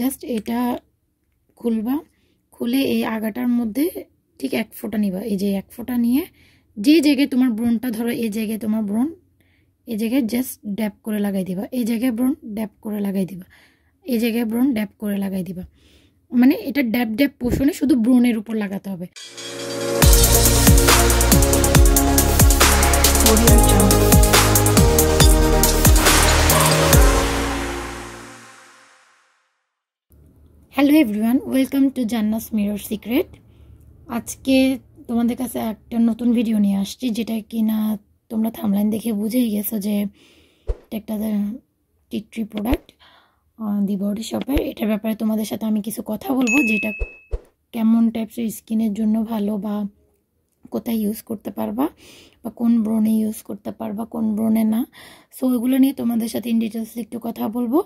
just এটা খুলবা খুলে এই আগাটার মধ্যে ঠিক এক ফোঁটা নিবা এই যে এক ফোঁটা নিয়ে যে জায়গায় তোমার ব্রণটা ধরো এই জায়গায় তোমার ব্রণ এই জায়গায় জাস্ট ড্যাপ করে লাগাই দিবা এই জায়গায় ব্রণ ড্যাপ করে লাগাই দিবা এই জায়গায় ব্রণ ড্যাপ করে লাগাই দিবা মানে এটা ড্যাপ ড্যাপ পোষণে শুধু ব্রণের উপর লাগাতে হবে hello everyone welcome to Jannas mirror secret আজকে তোমাদের কাছে একটা নতুন ভিডিও নিয়ে আসছি যেটা কি না তোমরা থামলাইন দেখে বুঝেই গেছো যে এটা একটা টি প্রোডাক্ট দি বডি শপের এটার ব্যাপারে তোমাদের সাথে আমি কিছু কথা বলবো যেটা কেমন টাইপসের স্কিনের জন্য ভালো বা কোথায় ইউজ করতে পারবা বা কোন ব্রণে ইউজ করতে পারবা কোন ব্রণে না সো ওইগুলো নিয়ে তোমাদের সাথে ইন ডিটেলস একটু কথা বলবো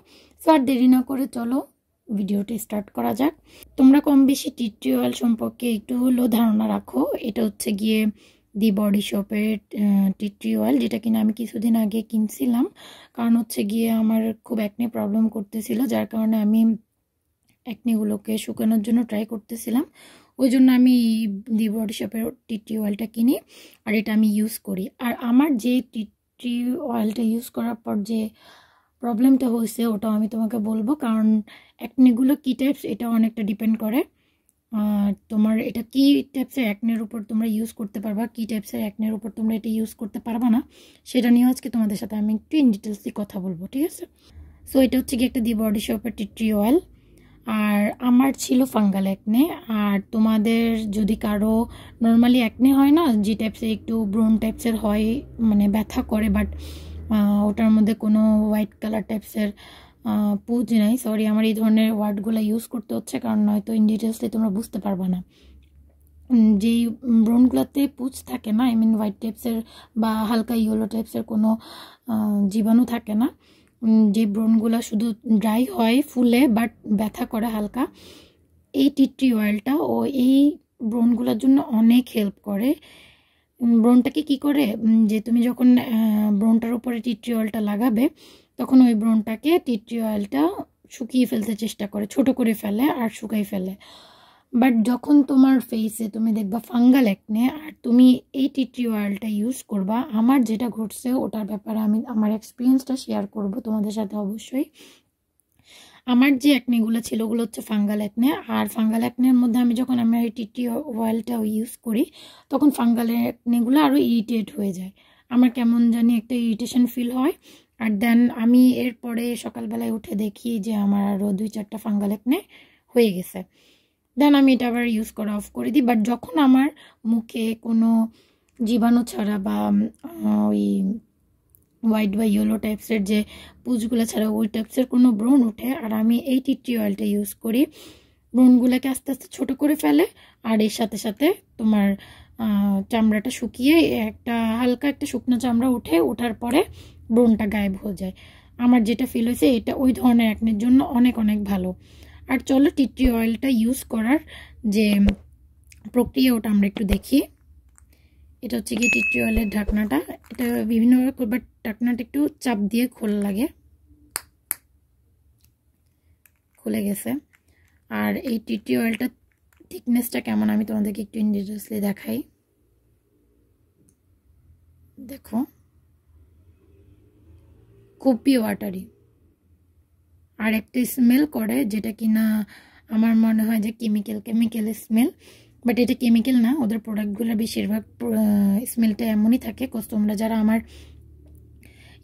সো আর দেরি না করে চলো ভিডিওটি স্টার্ট করা যাক তোমরা কম বেশি টি অয়েল সম্পর্কে একটু হলেও ধারণা রাখো এটা হচ্ছে গিয়ে দি বডি শপের টি অয়েল যেটা কিনা আমি কিছুদিন আগে কিনছিলাম কারণ হচ্ছে গিয়ে আমার খুব একনি প্রবলেম করতেছিল যার কারণে আমি একনিগুলোকে শুকানোর জন্য ট্রাই করতেছিলাম ওই জন্য আমি দি বডি শপের টি অয়েলটা কিনি আর এটা আমি ইউজ করি আর আমার যে টি অয়েলটা ইউজ করার পর যে প্রবলেমটা হয়েছে ওটা আমি তোমাকে বলবো কারণ অ্যাকনেগুলো কী টাইপস এটা অনেকটা ডিপেন্ড করে তোমার এটা কী টাইপসের অ্যাকনের উপর তোমরা ইউজ করতে পারবা কী টাইপসের অ্যাকনের উপর তোমরা এটা ইউজ করতে পারবা না সেটা নিয়েও আজকে তোমাদের সাথে আমি একটু ইন ডিটেলসে কথা বলবো ঠিক আছে সো এটা হচ্ছে কি একটা দি বডি শপের টিট্রি অয়েল আর আমার ছিল ফাঙ্গাল অ্যাকনে আর তোমাদের যদি কারো নর্মালি অ্যাকনে হয় না যে টাইপসের একটু ব্রোন টাইপসের হয় মানে ব্যথা করে বাট ওটার মধ্যে কোনো হোয়াইট কালার টাইপসের পুজ নাই সরি আমার এই ধরনের ওয়ার্ডগুলো ইউজ করতে হচ্ছে কারণ নয়তো ইন ডিটেলসলি তোমরা বুঝতে পারবে না যেই ব্রোনগুলোতে পুজ থাকে না আই মিন হোয়াইট টাইপসের বা হালকা ইয়েলো টাইপসের কোনো জীবাণু থাকে না যে ব্রোনগুলো শুধু ড্রাই হয় ফুলে বাট ব্যথা করে হালকা এই টিট্রি অয়েলটা ও এই ব্রোনগুলোর জন্য অনেক হেল্প করে ব্রনটাকে কি করে যে তুমি যখন ব্রনটার উপরে টিট্রি অয়েলটা লাগাবে তখন ওই ব্রনটাকে টিট্রি অয়েলটা শুকিয়ে ফেলতে চেষ্টা করে ছোট করে ফেলে আর শুকাই ফেলে বাট যখন তোমার ফেসে তুমি দেখবা ফাঙ্গাল একনে আর তুমি এই টিট্রি অয়েলটা ইউজ করবা আমার যেটা ঘটছে ওটার ব্যাপারে আমি আমার এক্সপিরিয়েন্সটা শেয়ার করব তোমাদের সাথে অবশ্যই আমার যে অ্যাকনেগুলো ছিল ওগুলো হচ্ছে ফাঙ্গাল অ্যাকনে আর ফাঙ্গাল অ্যাকনের মধ্যে আমি যখন আমার এই টিটি অয়েলটা ইউজ করি তখন ফাঙ্গাল অ্যাকনেগুলো আরও ইরিটেট হয়ে যায় আমার কেমন জানি একটা ইরিটেশন ফিল হয় আর দেন আমি এরপরে সকালবেলায় উঠে দেখি যে আমার আরও দুই চারটা ফাঙ্গাল অ্যাকনে হয়ে গেছে দেন আমি এটা আবার ইউজ করা অফ করে দিই বাট যখন আমার মুখে কোনো জীবাণু ছাড়া বা ওই হোয়াইট বা ইয়েলো টাইপসের যে পুজগুলো ছাড়া ওই টাইপসের কোনো ব্রণ ওঠে আর আমি এই টি অয়েলটা ইউজ করি ব্রোনগুলোকে আস্তে আস্তে ছোট করে ফেলে আর এর সাথে সাথে তোমার চামড়াটা শুকিয়ে একটা হালকা একটা শুকনো চামড়া উঠে ওঠার পরে ব্রণটা গায়েব হয়ে যায় আমার যেটা ফিল হয়েছে এটা ওই ধরনের অ্যাকনের জন্য অনেক অনেক ভালো আর চলো টিট্রি অয়েলটা ইউজ করার যে প্রক্রিয়া ওটা আমরা একটু দেখি এটা হচ্ছে গিয়ে অয়েলের ঢাকনাটা এটা বিভিন্নভাবে বাট ঢাকনাটা একটু চাপ দিয়ে খোলা লাগে খুলে গেছে আর এই অয়েলটার থিকনেসটা কেমন আমি তোমাদেরকে একটু ইন্ডিভিজুয়ালি দেখাই দেখো কপি ওয়াটারি আর একটা স্মেল করে যেটা কিনা আমার মনে হয় যে কেমিক্যাল কেমিক্যাল স্মেল বাট এটা কেমিক্যাল না ওদের প্রোডাক্টগুলোর বেশিরভাগ স্মেলটা এমনই থাকে কোস তোমরা যারা আমার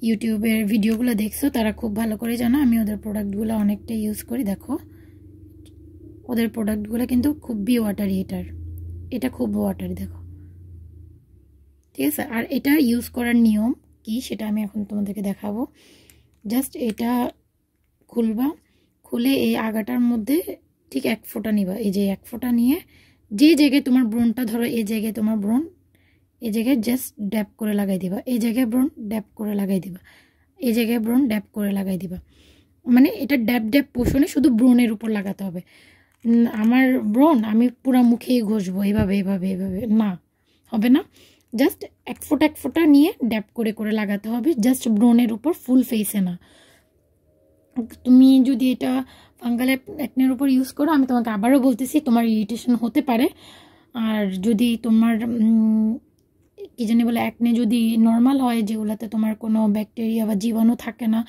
ইউটিউবের ভিডিওগুলো দেখছো তারা খুব ভালো করে জানো আমি ওদের প্রোডাক্টগুলো অনেকটা ইউজ করি দেখো ওদের প্রোডাক্টগুলো কিন্তু খুবই ওয়াটারি এটার এটা খুব ওয়াটারি দেখো ঠিক আছে আর এটা ইউজ করার নিয়ম কি সেটা আমি এখন তোমাদেরকে দেখাবো জাস্ট এটা খুলবা খুলে এই আগাটার মধ্যে ঠিক এক ফোঁটা নিবা এই যে এক ফোঁটা নিয়ে যে জায়গায় তোমার ব্রণটা ধরো এই জায়গায় তোমার ব্রণ এই জায়গায় জাস্ট ড্যাপ করে লাগাই দিবা এই জায়গায় ব্রণ ড্যাপ করে লাগাই দিবা এই জায়গায় ব্রণ ড্যাপ করে লাগাই দিবা মানে এটা ড্যাপ ড্যাপ পোষণে শুধু ব্রণের উপর লাগাতে হবে আমার ব্রণ আমি পুরো মুখেই ঘষবো এইভাবে এইভাবে এইভাবে না হবে না জাস্ট এক ফোঁটা এক ফোঁটা নিয়ে ড্যাপ করে করে লাগাতে হবে জাস্ট ব্রণের উপর ফুল ফেসে না তুমি যদি এটা ফাঙ্গাল অ্যাকনের উপর ইউজ করো আমি তোমাকে আবারও বলতেছি তোমার ইরিটেশন হতে পারে আর যদি তোমার কী জানি বলে অ্যাকনে যদি নর্মাল হয় যেগুলোতে তোমার কোনো ব্যাকটেরিয়া বা জীবাণু থাকে না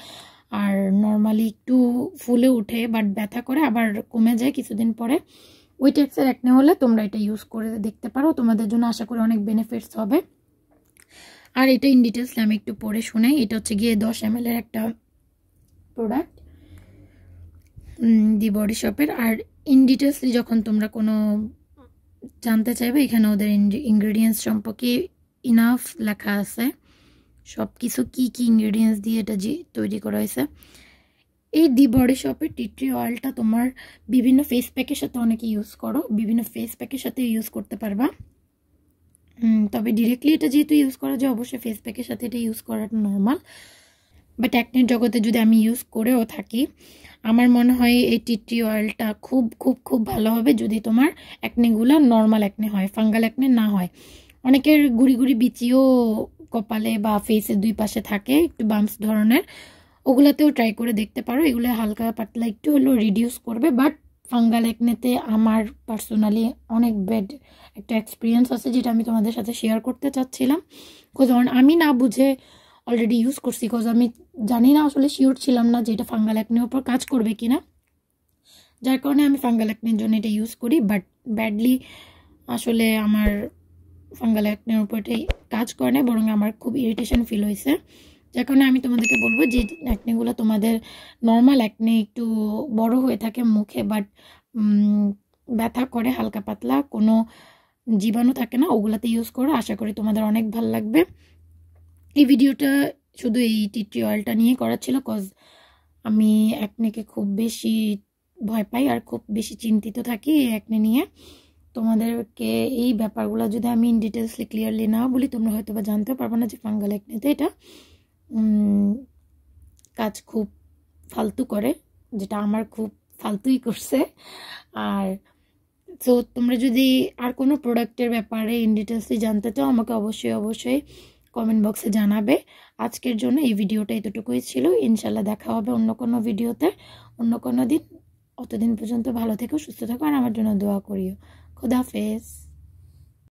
আর নর্মালি একটু ফুলে উঠে বাট ব্যথা করে আবার কমে যায় কিছুদিন পরে ওই ট্যাক্সের অ্যাকনে হলে তোমরা এটা ইউজ করে দেখতে পারো তোমাদের জন্য আশা করি অনেক বেনিফিটস হবে আর এটা ইন ডিটেলস আমি একটু পরে শুনে এটা হচ্ছে গিয়ে দশ এম একটা প্রোডাক্ট দি বডি শপের আর ইন ডিটেলসলি যখন তোমরা কোনো জানতে চাইবে এখানে ওদের ইনগ্রিডিয়েন্টস সম্পর্কে ইনাফ লেখা আছে সব কিছু কী কী ইনগ্রিডিয়েন্টস দিয়ে এটা যে তৈরি করা হয়েছে এই দি বডি শপের টিট্রি অয়েলটা তোমার বিভিন্ন ফেস প্যাকের সাথে অনেকে ইউজ করো বিভিন্ন ফেস প্যাকের সাথে ইউজ করতে পারবা তবে ডিরেক্টলি এটা যেহেতু ইউজ করা যায় অবশ্যই ফেস প্যাকের সাথে এটা ইউজ করাটা নর্মাল বা ট্যাকনির জগতে যদি আমি ইউজ করেও থাকি আমার মনে হয় এই টিটি অয়েলটা খুব খুব খুব ভালো হবে যদি তোমার অ্যাকনেগুলো নর্মাল অ্যাকনে হয় ফাঙ্গাল অ্যাকনে না হয় অনেকের গুড়ি গুড়ি বিচিও কপালে বা ফেসের দুই পাশে থাকে একটু বাম্পস ধরনের ওগুলাতেও ট্রাই করে দেখতে পারো এগুলো হালকা পাতলা একটু হলেও রিডিউস করবে বাট ফাঙ্গাল একনেতে আমার পার্সোনালি অনেক ব্যাড একটা এক্সপিরিয়েন্স আছে যেটা আমি তোমাদের সাথে শেয়ার করতে চাচ্ছিলাম কোথাও আমি না বুঝে অলরেডি ইউজ করছি কজ আমি জানি না আসলে শিওর ছিলাম না যে এটা ফাঙ্গাল অ্যাকনির ওপর কাজ করবে কি না যার কারণে আমি ফাঙ্গাল অ্যাকনির জন্য এটা ইউজ করি বাট ব্যাডলি আসলে আমার ফাঙ্গাল অ্যাকনির ওপর এটাই কাজ করে না বরং আমার খুব ইরিটেশন ফিল হয়েছে যার কারণে আমি তোমাদেরকে বলবো যে অ্যাকনিগুলো তোমাদের নর্মাল অ্যাকনি একটু বড় হয়ে থাকে মুখে বাট ব্যথা করে হালকা পাতলা কোনো জীবাণু থাকে না ওগুলাতে ইউজ করো আশা করি তোমাদের অনেক ভাল লাগবে এই ভিডিওটা শুধু এই টি অয়েলটা নিয়ে করা ছিল কজ আমি অ্যাকনেকে খুব বেশি ভয় পাই আর খুব বেশি চিন্তিত থাকি এই অ্যাকনে নিয়ে তোমাদেরকে এই ব্যাপারগুলো যদি আমি ইন ডিটেলসলি ক্লিয়ারলি না বলি তোমরা হয়তো বা জানতেও পারবো না যে ফাঙ্গাল অ্যাকনেতে এটা কাজ খুব ফালতু করে যেটা আমার খুব ফালতুই করছে আর সো তোমরা যদি আর কোনো প্রোডাক্টের ব্যাপারে ইন ডিটেলসলি জানতে চাও আমাকে অবশ্যই অবশ্যই কমেন্ট বক্সে জানাবে আজকের জন্য এই ভিডিওটা এতটুকুই ছিল ইনশাল্লাহ দেখা হবে অন্য কোনো ভিডিওতে অন্য কোনো দিন অতদিন পর্যন্ত ভালো থেকো সুস্থ থাকো আর আমার জন্য দোয়া করিও খুদাফেজ